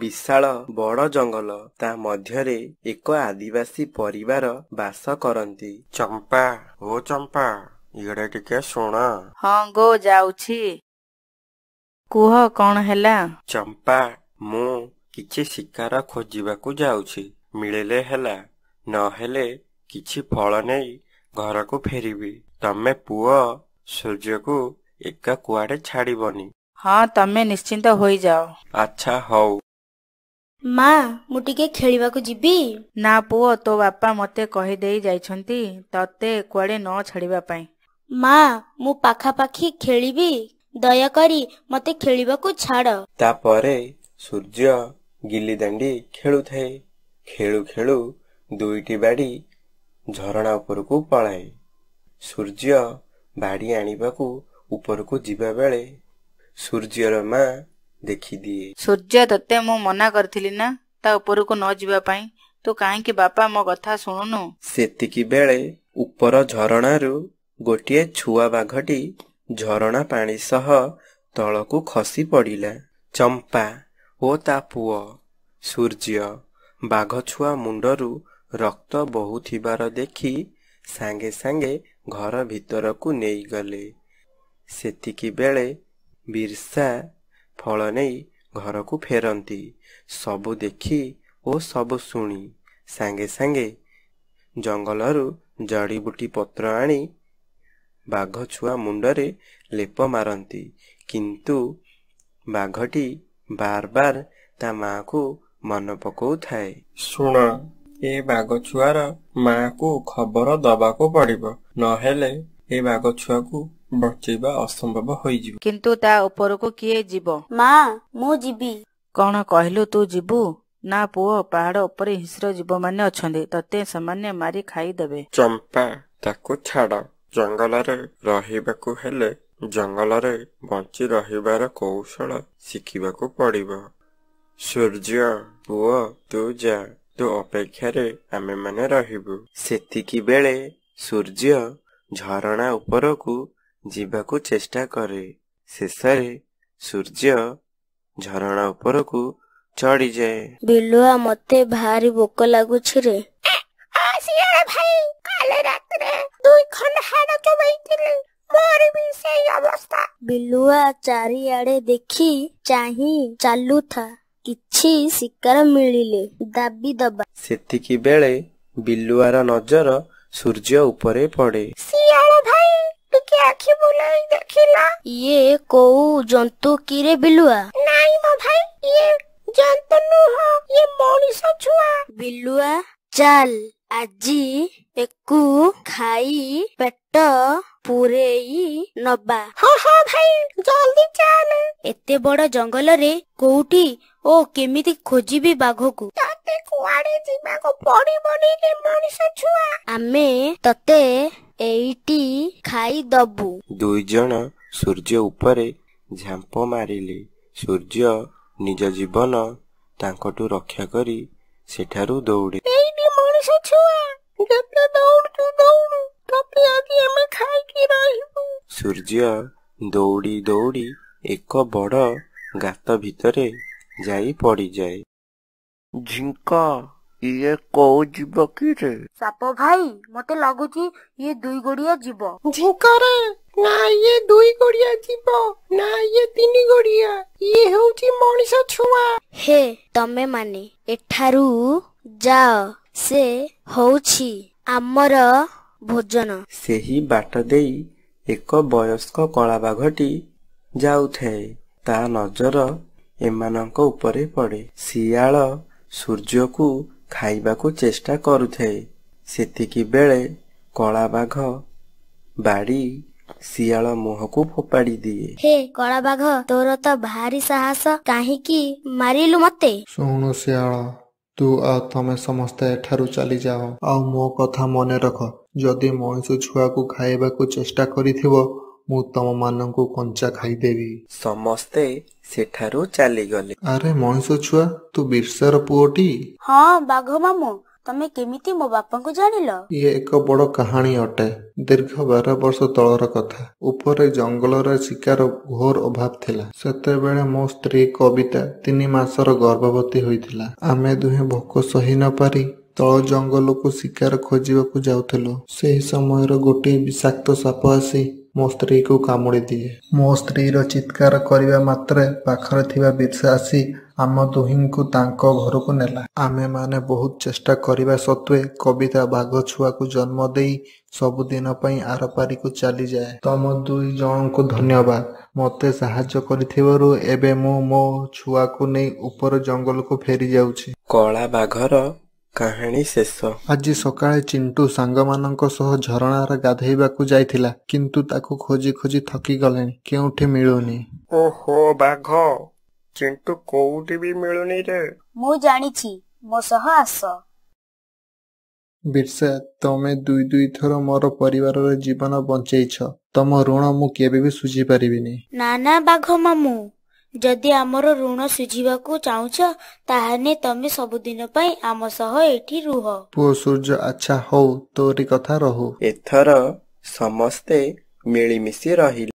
ବିଶାଳ ବଡ ଜଙ୍ଗଲ ତା ମଧ୍ୟରେ ଏକ ଆଦିବାସୀ ପରିବାର ବାସ କରନ୍ତି ଚମ୍ପା ଓ ଚମ୍ପା ଇଏ ଟିକେ ଶୁଣ ହଁ ଗୋ ଯାଉଛି କୁହ କଣ ହେଲା ଚମ୍ପା ମୁଁ କିଛି ଶିକାର ଖୋଜିବାକୁ ଯାଉଛି ମିଳିଲେ ହେଲା ନହେଲେ କିଛି ଫଳ ନେଇ ଘରକୁ ଫେରିବି ତମେ ପୁଅ ସୂର୍ଯ୍ୟକୁ ଏକା କୁଆଡେ ଛାଡ଼ିବନି ହଁ ତମେ ନିଶ୍ଚିନ୍ତ ହୋଇଯାଅ ଆଚ୍ଛା ହଉ ମା ମୁଁ ଟିକେ ଖେଳିବାକୁ ଯିବି ନା ପୁଅ ତୋ ବାପା ମୋତେ କହିଦେଇ ଯାଇଛନ୍ତି ତତେ କୁଆଡେ ନ ଛାଡିବା ପାଇଁ ମା ମୁଁ ପାଖାପାଖି ଖେଳିବି ଦୟାକରି ମୋତେ ଖେଳିବାକୁ ଛାଡ଼ ତାପରେ ସୂର୍ଯ୍ୟ ଗିଲିଦାଣ୍ଡି ଖେଳୁଥାଏ ଖେଳୁ ଖେଳୁ ଦୁଇଟି ବାଡ଼ି ଝରଣା ଉପରକୁ ପଳାଏ ସୂର୍ଯ୍ୟ ବାଡ଼ି ଆଣିବାକୁ ଉପରକୁ ଯିବା ବେଳେ ସୂର୍ଯ୍ୟର ମା ଦେଖିଦିଏ ସୂର୍ଯ୍ୟ ତତେ ମୁଁ ମନା କରିଥିଲି ନା ତା ଉପରକୁ ନ ଯିବା ପାଇଁ ତୁ କାହିଁକି ବାପା ମୋ କଥା ଶୁଣୁନୁ ସେତିକି ବେଳେ ଉପର ଝରଣାରୁ ଗୋଟିଏ ଛୁଆ ବାଘଟି ଝରଣା ପାଣି ସହ ତଳକୁ ଖସି ପଡ଼ିଲା ଚମ୍ପା ଓ ତା ପୁଅ ସୂର୍ଯ୍ୟ ବାଘ ଛୁଆ ମୁଣ୍ଡରୁ ରକ୍ତ ବହୁଥିବାର ଦେଖି ସାଙ୍ଗେ ସାଙ୍ଗେ ଘର ଭିତରକୁ ନେଇଗଲେ ସେତିକି ବେଳେ ବିର୍ସା ଫଳ ନେଇ ଘରକୁ ଫେରନ୍ତି ସବୁ ଦେଖି ଓ ସବୁ ଶୁଣି ସାଙ୍ଗେ ସାଙ୍ଗେ ଜଙ୍ଗଲରୁ ଜଡ଼ିବୁଟି ପତ୍ର ଆଣି ବାଘ ଛୁଆ ମୁଣ୍ଡରେ ଲେପ ମାରନ୍ତି କିନ୍ତୁ ବାଘଟି ବାର ବାର ତା ମାଆକୁ ମନେ ପକାଉଥାଏ ଶୁଣ ଏ ବାଘ ଛୁଆର ମାଆକୁ ଖବର ଦବାକୁ ପଡିବ ନହେଲେ ଏ ବାଘ ଛୁଆକୁ ବଞ୍ଚେଇବା ଅସମ୍ଭବ ହୋଇଯିବ କିନ୍ତୁ ତା ଉପରକୁ କିଏ ଯିବ ମା ମୁଁ ଯିବି କଣ କହିଲୁ ତୁ ଯିବୁ ନା ପୁଅ ପାହାଡ ଉପରେ ହିଂସ୍ର ଜୀବ ମାନେ ଅଛନ୍ତି ତତେ ସେମାନେ ମାରି ଖାଇଦେବେ ଚମ୍ପା ତାକୁ ଛାଡ଼ ଜଙ୍ଗଲରେ ରହିବାକୁ ହେଲେ ଜଙ୍ଗଲରେ ବଞ୍ଚି ରହିବାର କୌଶଳ ଶିଖିବାକୁ ପଡିବ ସୂର୍ଯ୍ୟ ପୁଅ ତୁ ଯା ତୁ ଅପେକ୍ଷାରେ ଆମେ ମାନେ ରହିବୁ ସେତିକି ବେଳେ ସୂର୍ଯ୍ୟ ଝରଣା ଉପରକୁ जीवा चेष्टा करे शेष सूर्य झरणा ऊपर को चढ़ी जाए बिलुआ मत भारी बोक लगुच बिलुआ चारिड़े देखी चाह चालू था किसी शिकार मिले दाबी दबा से बेले बिलुआर नजर सूर्य उपरे पड़े ନାଇଁ ଦେଖିଲ ଇଏ କୋଉ ଜନ୍ତୁ କିରେ ବିଲୁଆ ନାଇଁ ମୋ ଭାଇ ଇଏ ଜନ୍ତୁ ନୁହଁ ଇଏ ମଣିଷ ଛୁଆ ବିଲୁଆ ଚାଲ ଆଜି ଏକୁ ଖାଇ ପେଟ ପୂରେଇ ନବା ହଁ ହଁ ଭାଇ ଜଲ୍ଦି ଚାଲ ଏତେ ବଡ ଜଙ୍ଗଲରେ କୋଉଠି ଓ କେମିତି ଖୋଜିବି ବାଘକୁ କୁଆଡେ ଯିବାକୁ ପଡିବନି ରେ ମଣିଷ ଛୁଆ ଆମେ ତତେ ଏଇଟି ଖାଇ ଦବୁ ଦୁଇ ଜଣ ସୂର୍ଯ୍ୟ ଉପରେ ଝାମ୍ପ ମାରିଲେ ସୂର୍ଯ୍ୟ ନିଜ ଜୀବନ ତାଙ୍କଠୁ ରକ୍ଷା କରି ସେଠାରୁ ଦୌଡ଼େ ଛୁଆ ସୂର୍ଯ୍ୟ ଦୌଡ଼ି ଦୌଡ଼ି ଏକ ବଡ଼ ଗାତ ଭିତରେ ଯାଇ ପଡ଼ିଯାଏ ଝିଙ୍କା ଇଏ କୋଉ ଯିବ କିରେ ସାପ ଭାଇ ମତେ ଲାଗୁଛି ଇଏ ଦୁଇ ଗୋଡିଆ ଯିବ ଝିଙ୍କରେ ନା ଇଏ ଦୁଇ ଗୋଡିଆ ଯିବ ନା ଇଏ ତିନି ଗୋଡିଆ ଇଏ ହେଉଛି ମଣିଷ ଛୁଆ ହେ ତମେ ମାନେ ଏଠାରୁ ଯାଅ ସେ ହଉଛି ଆମର ଭୋଜନ ସେହି ବାଟ ଦେଇ ଏକ ବୟସ୍କ କଳାବାଘଟି ଯାଉଥାଏ ତା ନଜର ଏମାନଙ୍କ ଉପରେ ପଡ଼େ ଶିଆଳ ସୂର୍ଯ୍ୟକୁ ଖାଇବାକୁ ଚେଷ୍ଟା କରୁଥାଏ ସେତିକି ବେଳେ କଳାବାଘ ବାଡ଼ି ଶିଆଳ ମୁହଁକୁ ଫୋପାଡି ଦିଏ ହେ କଳାବାଘ ତୋର ତ ଭାରି ସାହସ କାହିଁକି ମାରିଲୁ ମତେ ଶୁଣୁ ଶିଆଳ ତୁ ଆଉ ତମେ ସମସ୍ତେ ଏଠାରୁ ଚାଲି ଯାଅ ଆଉ ମୋ କଥା ମନେ ରଖ ଯଦି ମଣିଷ ଛୁଆକୁ ଖାଇବାକୁ ଚେଷ୍ଟା କରିଥିବ ମୁଁ ତମମାନଙ୍କୁ କଞ୍ଚା ଖାଇଦେବି ସମସ୍ତେ ସେଠାରୁ ଚାଲିଗଲେ ଆରେ ମଣିଷ ଛୁଆ ତୁ ବିର୍ଷାର ପୁଅଟି ହଁ ବାଘ ମାମୁଁ ତମେ କେମିତି ମୋ ବାପାଙ୍କୁ ଜାଣିଲ ଇଏ ଏକ ବଡ଼ କାହାଣୀ ଅଟେ ଦୀର୍ଘ ବାର ବର୍ଷ ତଳର କଥା ଉପରେ ଜଙ୍ଗଲରେ ଶିକାର ଘୋର ଅଭାବ ଥିଲା ସେତେବେଳେ ମୋ ସ୍ତ୍ରୀ କବିତା ତିନି ମାସର ଗର୍ଭବତୀ ହୋଇଥିଲା ଆମେ ଦୁହେଁ ଭୋକ ସହି ନ ପାରି ତଳ ଜଙ୍ଗଲକୁ ଶିକାର ଖୋଜିବାକୁ ଯାଉଥିଲୁ ସେହି ସମୟର ଗୋଟିଏ ବିଷାକ୍ତ ସାପ ଆସି ମୋ ସ୍ତ୍ରୀକୁ କାମୁଡ଼ି ଦିଏ ମୋ ସ୍ତ୍ରୀର ଚିତ୍କାର କରିବା ମାତ୍ରେ ପାଖରେ ଥିବା ବିର୍ଷା ଆସି ଆମ ଦୁହିଁଙ୍କୁ ତାଙ୍କ ଘରକୁ ନେଲା ଆମେମାନେ ବହୁତ ଚେଷ୍ଟା କରିବା ସତ୍ତ୍ୱେ କବିତା ବାଘ ଛୁଆକୁ ଜନ୍ମ ଦେଇ ସବୁଦିନ ପାଇଁ ଆରପାରିକୁ ଚାଲିଯାଏ ତମ ଦୁଇ ଜଣଙ୍କୁ ଧନ୍ୟବାଦ ମୋତେ ସାହାଯ୍ୟ କରିଥିବାରୁ ଏବେ ମୁଁ ମୋ ଛୁଆକୁ ନେଇ ଉପର ଜଙ୍ଗଲକୁ ଫେରି ଯାଉଛି କଳା ବାଘର କାହାଣୀ ଶେଷ ଆଜି ସକାଳେ ଚିଣ୍ଟୁ ସାଙ୍ଗମାନଙ୍କ ସହ ଝରଣାର ଗାଧେଇବାକୁ ଯାଇଥିଲା କିନ୍ତୁ ତାକୁ ଖୋଜି ଖୋଜି ଥକି ଗଲେଣି କେଉଁଠି ମିଳୁନି ଓହୋ ବାଘ ଚିଣ୍ଟୁ କୋଉଠି ବି ମିଳୁନି ରେ ମୁଁ ଜାଣିଛି ମୋ ସହ ଆସ ବିର୍ସା ତମେ ଦୁଇ ଦୁଇ ଥର ମୋର ପରିବାରର ଜୀବନ ବଞ୍ଚେଇଛ ତମ ଋଣ ମୁଁ କେବେ ବି ସୁଝି ପାରିବିନି ନା ନା ବାଘ ମାମୁଁ यदि अमर ऋण सुजिवा को चाहन्छ ताहने तमे सब दिन पाइ आम सह एठी रुह पो सूर्य अच्छा हो तोरी कथा रहू एथर समस्ते मिली मिसी रहिल